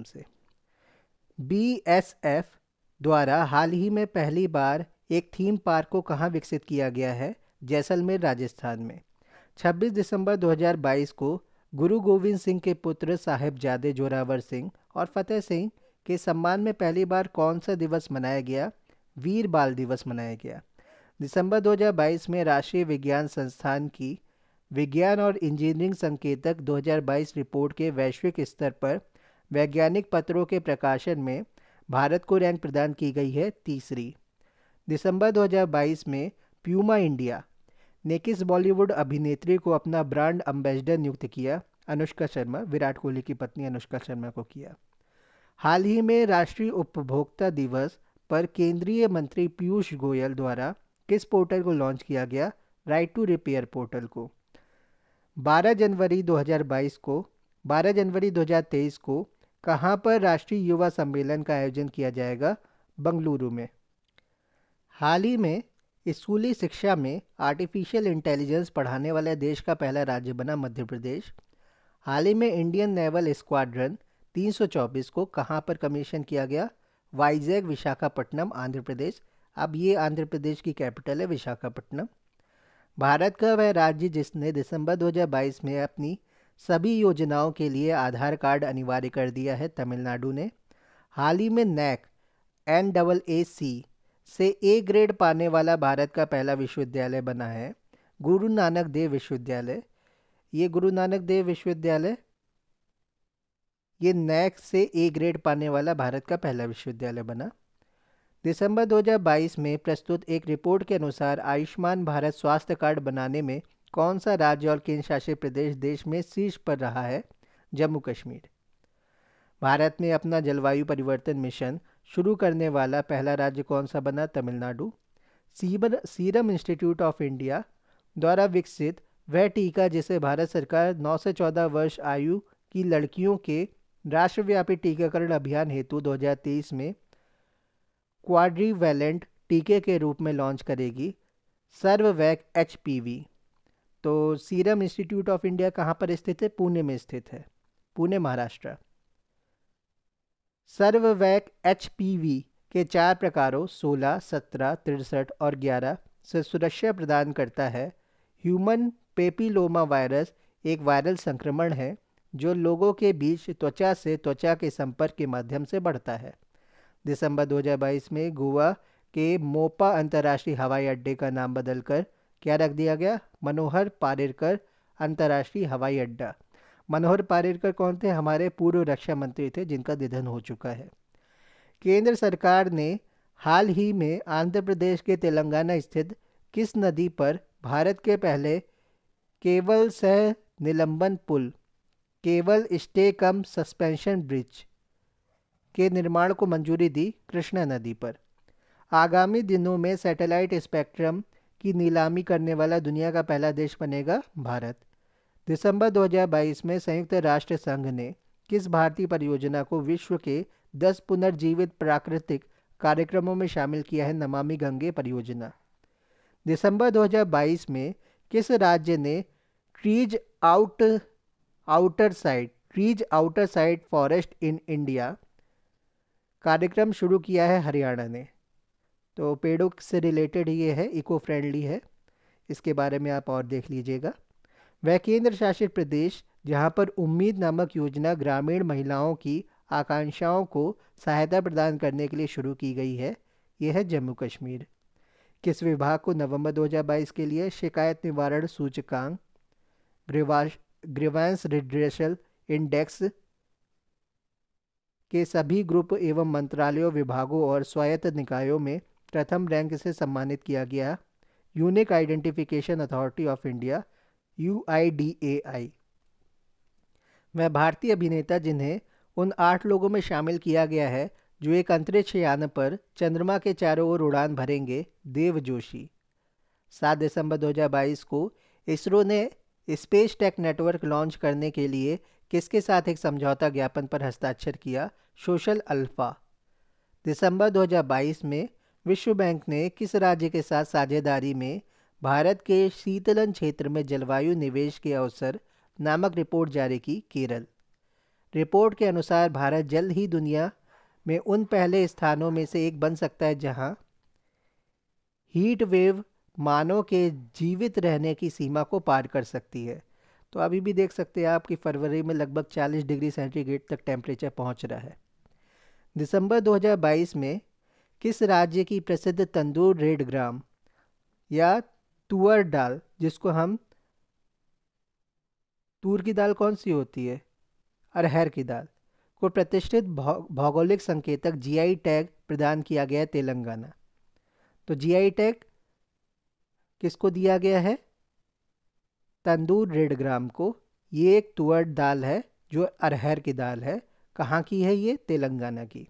नाम से बीएसएफ द्वारा हाल ही में पहली बार एक थीम पार्क को कहाँ विकसित किया गया है जैसलमेर राजस्थान में 26 दिसंबर 2022 को गुरु गोविंद सिंह के पुत्र साहेब जादे जोरावर सिंह और फतेह सिंह के सम्मान में पहली बार कौन सा दिवस मनाया गया वीर बाल दिवस मनाया गया दिसंबर 2022 में राष्ट्रीय विज्ञान संस्थान की विज्ञान और इंजीनियरिंग संकेतक 2022 रिपोर्ट के वैश्विक स्तर पर वैज्ञानिक पत्रों के प्रकाशन में भारत को रैंक प्रदान की गई है तीसरी दिसंबर 2022 में प्यूमा इंडिया ने किस बॉलीवुड अभिनेत्री को अपना ब्रांड अम्बेसडर नियुक्त किया अनुष्का शर्मा विराट कोहली की पत्नी अनुष्का शर्मा को किया हाल ही में राष्ट्रीय उपभोक्ता दिवस पर केंद्रीय मंत्री पीयूष गोयल द्वारा किस पोर्टल को लॉन्च किया गया राइट टू रिपेयर पोर्टल को 12 जनवरी 2022 को 12 जनवरी 2023 को कहाँ पर राष्ट्रीय युवा सम्मेलन का आयोजन किया जाएगा बंगलुरु में हाल ही में स्कूली शिक्षा में आर्टिफिशियल इंटेलिजेंस पढ़ाने वाला देश का पहला राज्य बना मध्य प्रदेश हाल ही में इंडियन नेवल स्क्वाड्रन 324 को कहाँ पर कमीशन किया गया वाइजैग विशाखापट्टनम आंध्र प्रदेश अब ये आंध्र प्रदेश की कैपिटल है विशाखापट्टनम भारत का वह राज्य जिसने दिसंबर 2022 में अपनी सभी योजनाओं के लिए आधार कार्ड अनिवार्य कर दिया है तमिलनाडु ने हाल ही में नैक एन डबल ए सी से ए ग्रेड पाने वाला भारत का पहला विश्वविद्यालय बना है गुरु नानक देव विश्वविद्यालय ये गुरु नानक देव विश्वविद्यालय ये नैक से ए ग्रेड पाने वाला भारत का पहला विश्वविद्यालय बना दिसंबर 2022 में प्रस्तुत एक रिपोर्ट के अनुसार आयुष्मान भारत स्वास्थ्य कार्ड बनाने में कौन सा राज्य और केंद्र शासित प्रदेश देश में शीर्ष पर रहा है जम्मू कश्मीर भारत में अपना जलवायु परिवर्तन मिशन शुरू करने वाला पहला राज्य कौन सा बना तमिलनाडु सीबर सीरम इंस्टीट्यूट ऑफ इंडिया द्वारा विकसित वह टीका जिसे भारत सरकार 9 से 14 वर्ष आयु की लड़कियों के राष्ट्रव्यापी टीकाकरण अभियान हेतु 2023 में क्वाड्रीवेलेंट टीके के रूप में लॉन्च करेगी सर्ववैक एच तो सीरम इंस्टीट्यूट ऑफ इंडिया कहाँ पर स्थित है पुणे में स्थित है पुणे महाराष्ट्र सर्ववैक एच के चार प्रकारों सोलह सत्रह तिरसठ और ग्यारह से सुरक्षा प्रदान करता है ह्यूमन पेपिलोमा वायरस एक वायरल संक्रमण है जो लोगों के बीच त्वचा से त्वचा के संपर्क के माध्यम से बढ़ता है दिसंबर 2022 में गोवा के मोपा अंतर्राष्ट्रीय हवाई अड्डे का नाम बदलकर क्या रख दिया गया मनोहर पारेरकर अंतर्राष्ट्रीय हवाई अड्डा मनोहर पारेरकर कौन थे हमारे पूर्व रक्षा मंत्री थे जिनका निधन हो चुका है केंद्र सरकार ने हाल ही में आंध्र प्रदेश के तेलंगाना स्थित किस नदी पर भारत के पहले केवल सह निलंबन पुल केवल स्टे कम सस्पेंशन ब्रिज के निर्माण को मंजूरी दी कृष्णा नदी पर आगामी दिनों में सैटेलाइट स्पेक्ट्रम की नीलामी करने वाला दुनिया का पहला देश बनेगा भारत दिसंबर 2022 में संयुक्त राष्ट्र संघ ने किस भारतीय परियोजना को विश्व के 10 पुनर्जीवित प्राकृतिक कार्यक्रमों में शामिल किया है नमामि गंगे परियोजना दिसंबर 2022 में किस राज्य ने trees out outer side trees outer side forest in India कार्यक्रम शुरू किया है हरियाणा ने तो पेड़ों से रिलेटेड ये है इको फ्रेंडली है इसके बारे में आप और देख लीजिएगा वह केंद्र शासित प्रदेश जहाँ पर उम्मीद नामक योजना ग्रामीण महिलाओं की आकांक्षाओं को सहायता प्रदान करने के लिए शुरू की गई है यह है जम्मू कश्मीर किस विभाग को नवंबर 2022 के लिए शिकायत निवारण सूचकांक ग्रीवाश रिड्रेशल इंडेक्स के सभी ग्रुप एवं मंत्रालयों विभागों और स्वायत्त निकायों में प्रथम रैंक से सम्मानित किया गया unique identification authority of India U वह भारतीय अभिनेता जिन्हें उन आठ लोगों में शामिल किया गया है जो एक अंतरिक्ष यान पर चंद्रमा के चारों ओर उड़ान भरेंगे देव जोशी सात दिसंबर 2022 को इसरो ने स्पेस टेक नेटवर्क लॉन्च करने के लिए किसके साथ एक समझौता ज्ञापन पर हस्ताक्षर किया सोशल अल्फा दिसंबर 2022 में विश्व बैंक ने किस राज्य के साथ साझेदारी में भारत के शीतलन क्षेत्र में जलवायु निवेश के अवसर नामक रिपोर्ट जारी की केरल रिपोर्ट के अनुसार भारत जल्द ही दुनिया में उन पहले स्थानों में से एक बन सकता है जहां हीट वेव मानव के जीवित रहने की सीमा को पार कर सकती है तो अभी भी देख सकते हैं आप कि फरवरी में लगभग 40 डिग्री सेंटीग्रेड तक टेम्परेचर पहुंच रहा है दिसंबर 2022 में किस राज्य की प्रसिद्ध तंदूर रेड ग्राम या तुअर दाल जिसको हम तूर की दाल कौन सी होती है अरहर की दाल को प्रतिष्ठित भौगोलिक संकेतक जीआई टैग प्रदान किया गया है तेलंगाना तो जीआई टैग किसको दिया गया है तंदूर रेड ग्राम को ये एक तुअर दाल है जो अरहर की दाल है कहाँ की है ये तेलंगाना की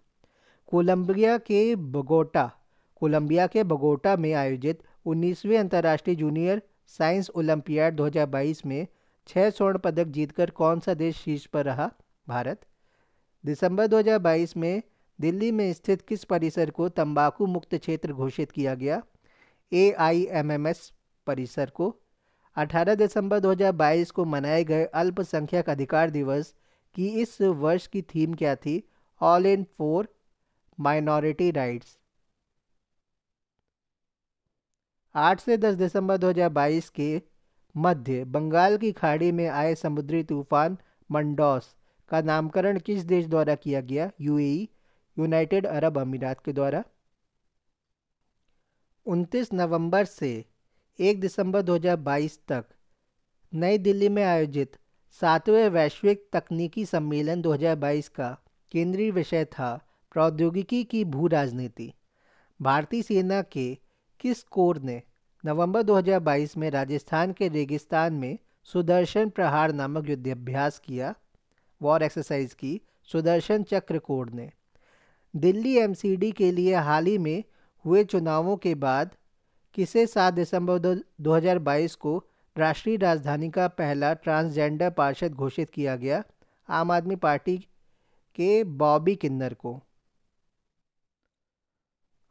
कोलंबिया के बगोटा कोलंबिया के बगोटा में आयोजित 19वें अंतर्राष्ट्रीय जूनियर साइंस ओलंपियाड 2022 में छः स्वर्ण पदक जीतकर कौन सा देश शीर्ष पर रहा भारत दिसंबर 2022 में दिल्ली में स्थित किस परिसर को तंबाकू मुक्त क्षेत्र घोषित किया गया ए परिसर को 18 दिसंबर 2022 को मनाए गए अल्पसंख्यक अधिकार दिवस की इस वर्ष की थीम क्या थी all in for minority rights आठ से दस दिसंबर 2022 के मध्य बंगाल की खाड़ी में आए समुद्री तूफान मंडोस का नामकरण किस देश द्वारा किया गया यूएई यूनाइटेड अरब अमीरात के द्वारा 29 नवंबर से 1 दिसंबर 2022 तक नई दिल्ली में आयोजित सातवें वैश्विक तकनीकी सम्मेलन 2022 का केंद्रीय विषय था प्रौद्योगिकी की भू राजनीति भारतीय सेना के किस कोर ने नवंबर 2022 में राजस्थान के रेगिस्तान में सुदर्शन प्रहार नामक युद्धाभ्यास किया वॉर एक्सरसाइज की सुदर्शन चक्र कोर ने दिल्ली एमसीडी के लिए हाल ही में हुए चुनावों के बाद किसे 7 दिसंबर 2022 को राष्ट्रीय राजधानी का पहला ट्रांसजेंडर पार्षद घोषित किया गया आम आदमी पार्टी के बॉबी किन्नर को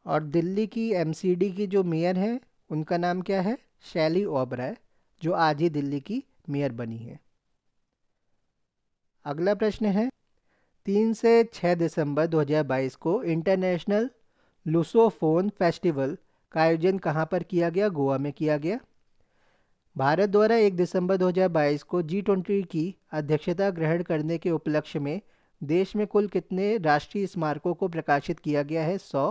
और दिल्ली की एमसीडी की जो मेयर हैं उनका नाम क्या है शैली ओबराय जो आज ही दिल्ली की मेयर बनी है अगला प्रश्न है तीन से छः दिसंबर 2022 को इंटरनेशनल लुसोफोन फेस्टिवल का आयोजन कहाँ पर किया गया गोवा में किया गया भारत द्वारा एक दिसंबर 2022 को जी ट्वेंटी की अध्यक्षता ग्रहण करने के उपलक्ष्य में देश में कुल कितने राष्ट्रीय स्मारकों को प्रकाशित किया गया है सौ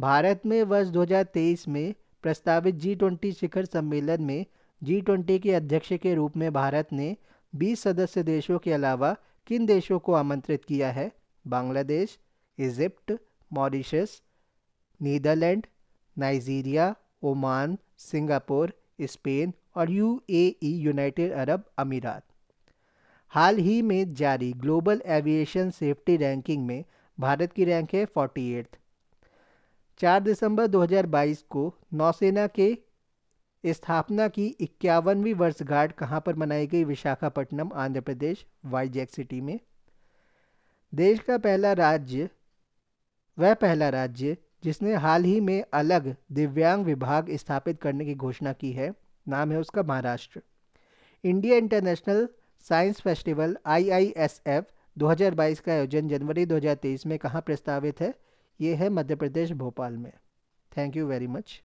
भारत में वर्ष 2023 में प्रस्तावित जी ट्वेंटी शिखर सम्मेलन में जी ट्वेंटी के अध्यक्ष के रूप में भारत ने 20 सदस्य देशों के अलावा किन देशों को आमंत्रित किया है Bangladesh Egypt Mauritius Netherland Nigeria Oman Singapore Spain और यूएई यूनाइटेड अरब अमीरात हाल ही में जारी ग्लोबल एविएशन सेफ्टी रैंकिंग में भारत की रैंक है फोर्टी एट्थ चार दिसंबर 2022 को नौसेना के स्थापना की इक्यावनवीं वर्षगांठ कहाँ पर मनाई गई विशाखापट्टनम आंध्र प्रदेश वाईजैक सिटी में देश का पहला राज्य वह पहला राज्य जिसने हाल ही में अलग दिव्यांग विभाग स्थापित करने की घोषणा की है नाम है उसका Maharashtra India International Science Festival I 2022 का आयोजन जनवरी 2023 में कहाँ प्रस्तावित है ये है मध्य प्रदेश भोपाल में थैंक यू वेरी मच